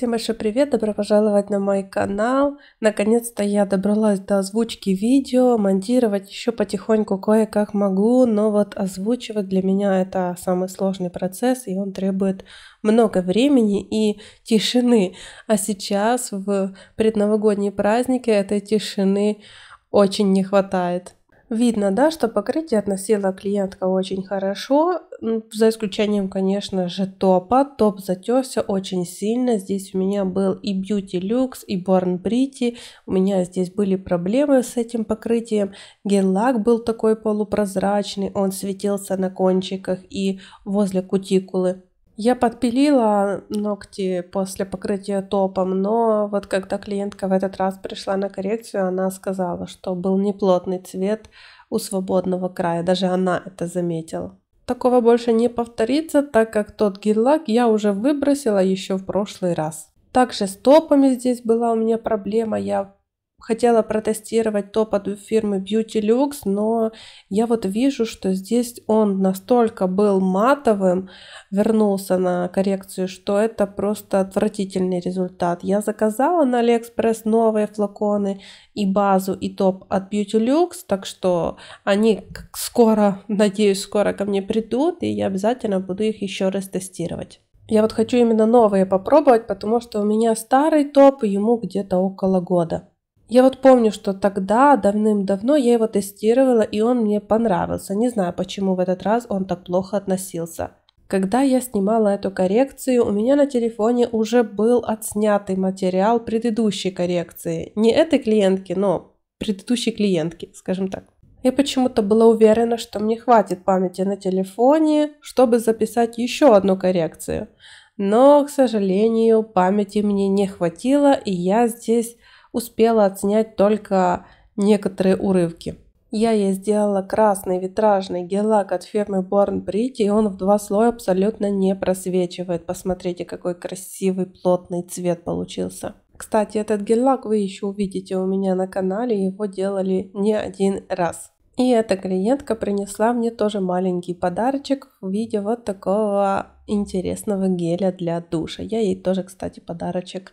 Всем большой привет, добро пожаловать на мой канал. Наконец-то я добралась до озвучки видео, монтировать еще потихоньку кое-как могу, но вот озвучивать для меня это самый сложный процесс, и он требует много времени и тишины. А сейчас в предновогодние праздники этой тишины очень не хватает. Видно, да, что покрытие относила клиентка очень хорошо, ну, за исключением, конечно же, топа. Топ затерся очень сильно. Здесь у меня был и Beauty Lux, и Born Pretty. У меня здесь были проблемы с этим покрытием. Гель-лак был такой полупрозрачный, он светился на кончиках и возле кутикулы. Я подпилила ногти после покрытия топом, но вот когда клиентка в этот раз пришла на коррекцию, она сказала, что был неплотный цвет у свободного края. Даже она это заметила. Такого больше не повторится, так как тот гель-лак я уже выбросила еще в прошлый раз. Также с топами здесь была у меня проблема. Я хотела протестировать топ от фирмы Beauty Lux, но я вот вижу, что здесь он настолько был матовым, вернулся на коррекцию, что это просто отвратительный результат. Я заказала на Алиэкспресс новые флаконы и базу, и топ от Beauty Lux, так что они скоро, надеюсь, скоро ко мне придут, и я обязательно буду их еще раз тестировать. Я вот хочу именно новые попробовать, потому что у меня старый топ, ему где-то около года. Я вот помню, что тогда, давным-давно, я его тестировала, и он мне понравился. Не знаю, почему в этот раз он так плохо относился. Когда я снимала эту коррекцию, у меня на телефоне уже был отснятый материал предыдущей коррекции. Не этой клиентки, но предыдущей клиентки, скажем так. Я почему-то была уверена, что мне хватит памяти на телефоне, чтобы записать еще одну коррекцию. Но, к сожалению, памяти мне не хватило, и я здесь успела отснять только некоторые урывки. Я ей сделала красный витражный гель-лак от фирмы Born Pretty, и он в два слоя абсолютно не просвечивает. Посмотрите, какой красивый плотный цвет получился. Кстати, этот гель-лак вы еще увидите у меня на канале, его делали не один раз. И эта клиентка принесла мне тоже маленький подарочек в виде вот такого интересного геля для душа. Я ей тоже, кстати, подарочек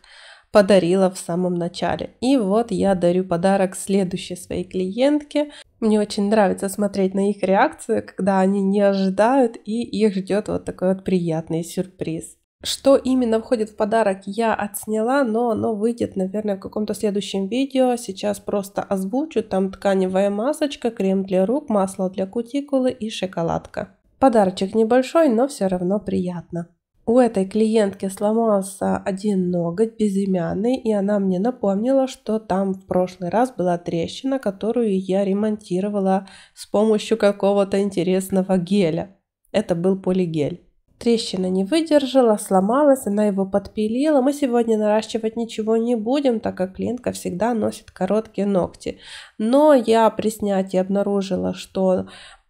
подарила в самом начале. И вот я дарю подарок следующей своей клиентке. Мне очень нравится смотреть на их реакцию, когда они не ожидают и их ждет вот такой вот приятный сюрприз. Что именно входит в подарок, я отсняла, но оно выйдет, наверное, в каком-то следующем видео. Сейчас просто озвучу. Там тканевая масочка, крем для рук, масло для кутикулы и шоколадка. Подарочек небольшой, но все равно приятно. У этой клиентки сломался один ноготь безымянный, и она мне напомнила, что там в прошлый раз была трещина, которую я ремонтировала с помощью какого-то интересного геля. Это был полигель. Трещина не выдержала, сломалась, она его подпилила. Мы сегодня наращивать ничего не будем, так как клиентка всегда носит короткие ногти. Но я при снятии обнаружила, что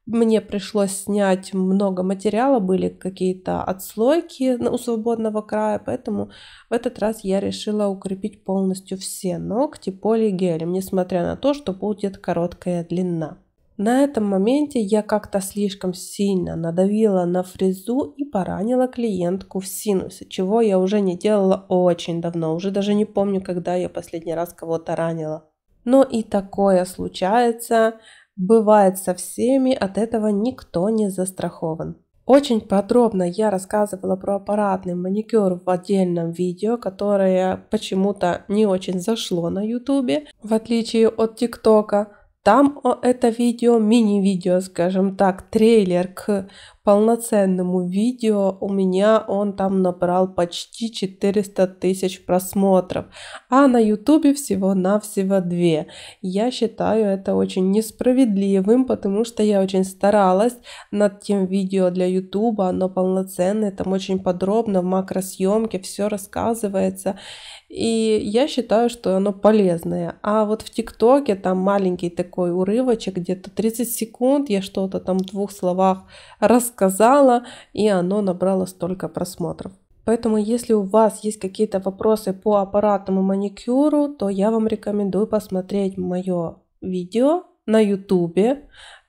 мне пришлось снять много материала, были какие-то отслойки у свободного края, поэтому в этот раз я решила укрепить полностью все ногти полигелем, несмотря на то, что будет короткая длина. На этом моменте я как-то слишком сильно надавила на фрезу и поранила клиентку в синусе, чего я уже не делала очень давно, уже даже не помню, когда я последний раз кого-то ранила. Но и такое случается, бывает со всеми, от этого никто не застрахован. Очень подробно я рассказывала про аппаратный маникюр в отдельном видео, которое почему-то не очень зашло на ютубе, в отличие от тиктока. Там это видео, мини-видео, скажем так, трейлер к полноценному видео у меня он там набрал почти 400 тысяч просмотров, а на ютубе всего-навсего 2. Я считаю это очень несправедливым, потому что я очень старалась над тем видео для ютуба, оно полноценное, там очень подробно в макросъемке все рассказывается, и я считаю, что оно полезное. А вот в ТикТоке там маленький такой урывочек, где-то 30 секунд я что-то там в двух словах рассказываю, сказала, и оно набрало столько просмотров. Поэтому, если у вас есть какие-то вопросы по аппаратному маникюру, то я вам рекомендую посмотреть мое видео на YouTube.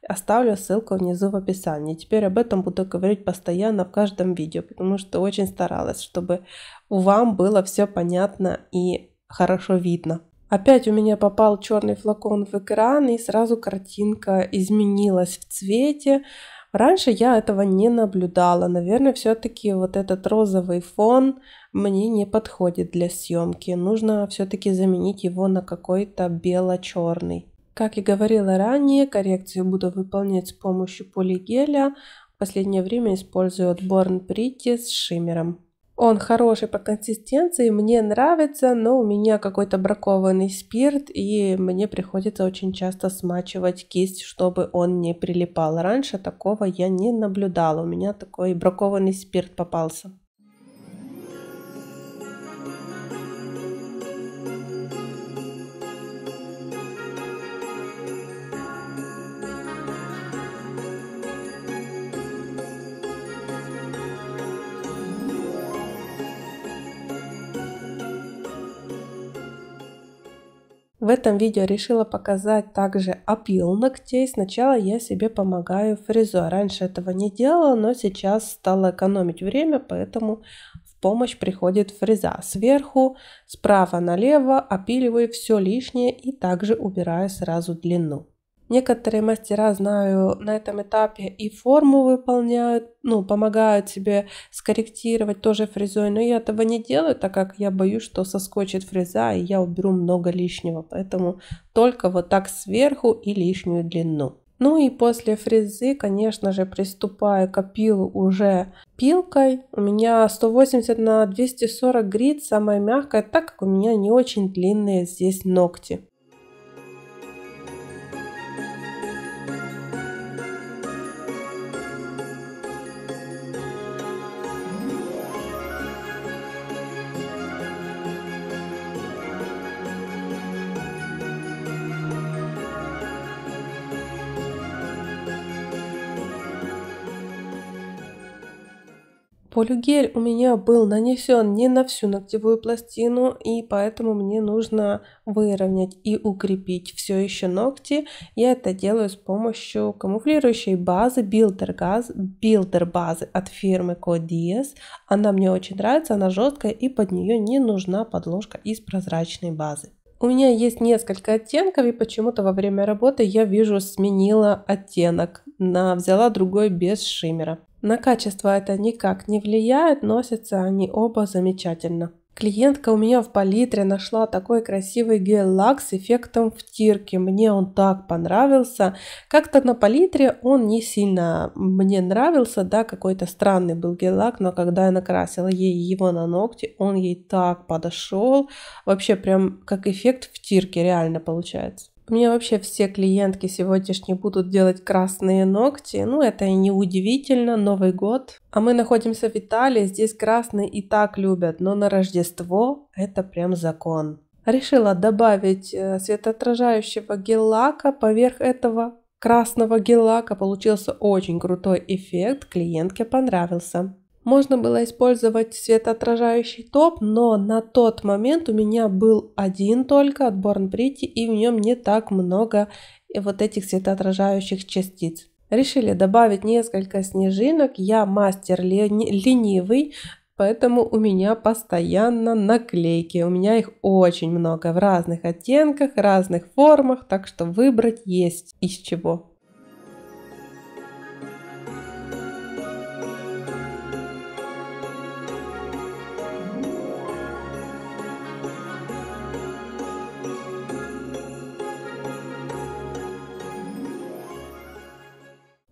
Оставлю ссылку внизу в описании. Теперь об этом буду говорить постоянно в каждом видео, потому что очень старалась, чтобы вам было все понятно и хорошо видно. Опять у меня попал черный флакон в экран, и сразу картинка изменилась в цвете. Раньше я этого не наблюдала. Наверное, все-таки вот этот розовый фон мне не подходит для съемки. Нужно все-таки заменить его на какой-то бело-черный. Как и говорила ранее, коррекцию буду выполнять с помощью полигеля. В последнее время использую от Born Pretty с шиммером. Он хороший по консистенции, мне нравится, но у меня какой-то бракованный спирт, и мне приходится очень часто смачивать кисть, чтобы он не прилипал. Раньше такого я не наблюдала, у меня такой бракованный спирт попался. В этом видео решила показать также опил ногтей. Сначала я себе помогаю фрезой. Раньше этого не делала, но сейчас стала экономить время, поэтому в помощь приходит фреза. Сверху, справа налево опиливаю все лишнее и также убираю сразу длину. Некоторые мастера, знаю, на этом этапе и форму выполняют, ну, помогают себе скорректировать тоже фрезой, но я этого не делаю, так как я боюсь, что соскочит фреза, и я уберу много лишнего, поэтому только вот так сверху и лишнюю длину. Ну и после фрезы, конечно же, приступаю к опилу уже пилкой. У меня 180 на 240 грит, самая мягкая, так как у меня не очень длинные здесь ногти. Полюгель у меня был нанесен не на всю ногтевую пластину, и поэтому мне нужно выровнять и укрепить все еще ногти. Я это делаю с помощью камуфлирующей базы Builder, газ, Builder базы от фирмы Codies. Она мне очень нравится, она жесткая и под нее не нужна подложка из прозрачной базы. У меня есть несколько оттенков, и почему-то во время работы я вижу сменила оттенок, на, взяла другой без шиммера. На качество это никак не влияет, носятся они оба замечательно. Клиентка у меня в палитре нашла такой красивый гель-лак с эффектом втирки. Мне он так понравился. Как-то на палитре он не сильно мне нравился, да, какой-то странный был гель-лак, но когда я накрасила ей его на ногти, он ей так подошел. Вообще прям как эффект втирки реально получается. Мне вообще все клиентки сегодняшние будут делать красные ногти. Ну, это и не удивительно, Новый год. А мы находимся в Италии, здесь красные и так любят, но на Рождество это прям закон. Решила добавить э, светоотражающего гель-лака, поверх этого красного гель-лака получился очень крутой эффект, клиентке понравился. Можно было использовать светоотражающий топ, но на тот момент у меня был один только от Born Pretty, и в нем не так много э, вот этих светоотражающих частиц. Решили добавить несколько снежинок, я мастер лени ленивый, поэтому у меня постоянно наклейки, у меня их очень много в разных оттенках, разных формах, так что выбрать есть из чего.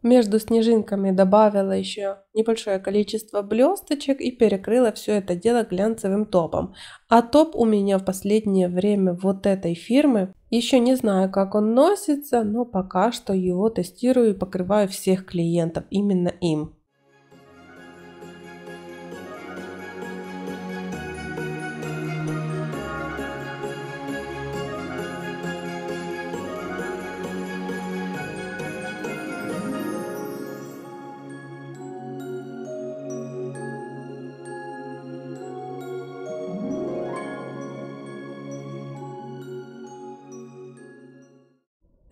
Между снежинками добавила еще небольшое количество блесточек и перекрыла все это дело глянцевым топом. А топ у меня в последнее время вот этой фирмы. Еще не знаю, как он носится, но пока что его тестирую и покрываю всех клиентов именно им.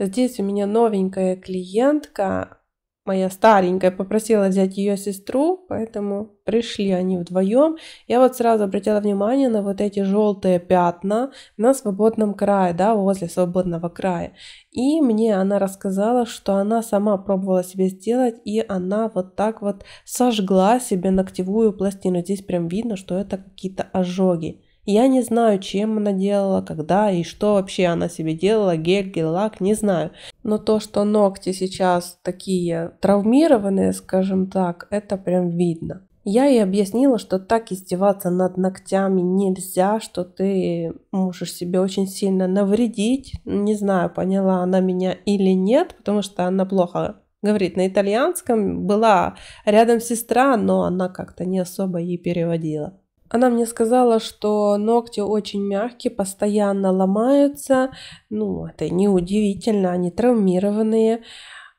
Здесь у меня новенькая клиентка, моя старенькая, попросила взять ее сестру, поэтому пришли они вдвоем. Я вот сразу обратила внимание на вот эти желтые пятна на свободном крае, да, возле свободного края. И мне она рассказала, что она сама пробовала себе сделать, и она вот так вот сожгла себе ногтевую пластину. Здесь прям видно, что это какие-то ожоги. Я не знаю, чем она делала, когда и что вообще она себе делала, гель, гель-лак, не знаю. Но то, что ногти сейчас такие травмированные, скажем так, это прям видно. Я ей объяснила, что так издеваться над ногтями нельзя, что ты можешь себе очень сильно навредить. Не знаю, поняла она меня или нет, потому что она плохо говорит на итальянском. Была рядом сестра, но она как-то не особо ей переводила. Она мне сказала, что ногти очень мягкие, постоянно ломаются. Ну, это неудивительно, они травмированные.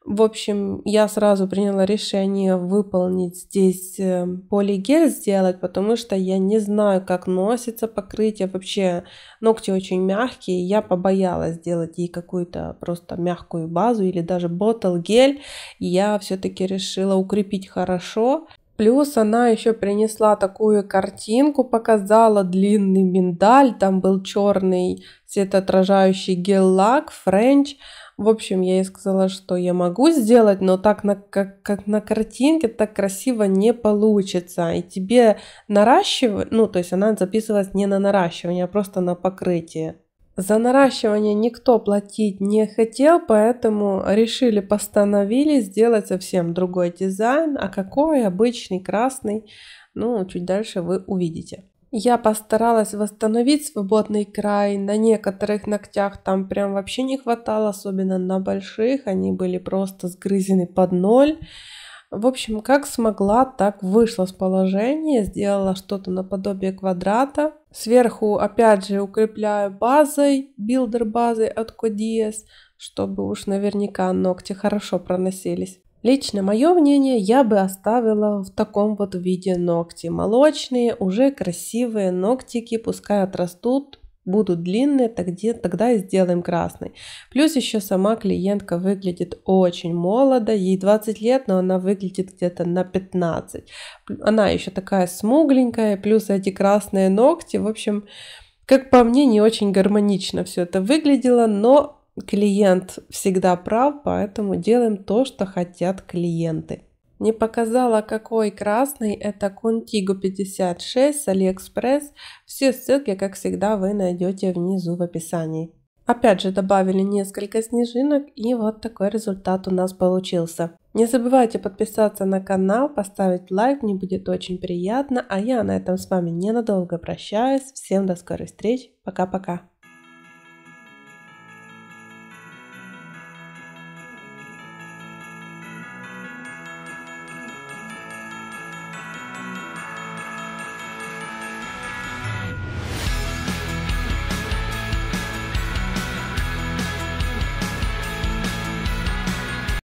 В общем, я сразу приняла решение выполнить здесь э, полигель сделать, потому что я не знаю, как носится покрытие. Вообще ногти очень мягкие, я побоялась сделать ей какую-то просто мягкую базу или даже ботл гель. Я все-таки решила укрепить хорошо. Плюс она еще принесла такую картинку, показала длинный миндаль, там был черный светоотражающий гель-лак, френч. В общем, я ей сказала, что я могу сделать, но так на, как, как на картинке так красиво не получится. И тебе наращивать, ну то есть она записывалась не на наращивание, а просто на покрытие. За наращивание никто платить не хотел, поэтому решили, постановили сделать совсем другой дизайн. А какой? Обычный красный. Ну, чуть дальше вы увидите. Я постаралась восстановить свободный край. На некоторых ногтях там прям вообще не хватало, особенно на больших. Они были просто сгрызены под ноль. В общем, как смогла, так вышла с положения, сделала что-то наподобие квадрата. Сверху, опять же, укрепляю базой, билдер базой от Кодиес, чтобы уж наверняка ногти хорошо проносились. Лично мое мнение, я бы оставила в таком вот виде ногти. Молочные, уже красивые ногтики, пускай отрастут, будут длинные, тогда и сделаем красный. Плюс еще сама клиентка выглядит очень молодо, ей 20 лет, но она выглядит где-то на 15. Она еще такая смугленькая, плюс эти красные ногти, в общем, как по мне, не очень гармонично все это выглядело, но клиент всегда прав, поэтому делаем то, что хотят клиенты. Не показала, какой красный. Это Contigo 56 с AliExpress. Все ссылки, как всегда, вы найдете внизу в описании. Опять же добавили несколько снежинок и вот такой результат у нас получился. Не забывайте подписаться на канал, поставить лайк, мне будет очень приятно. А я на этом с вами ненадолго прощаюсь. Всем до скорой встреч, пока-пока.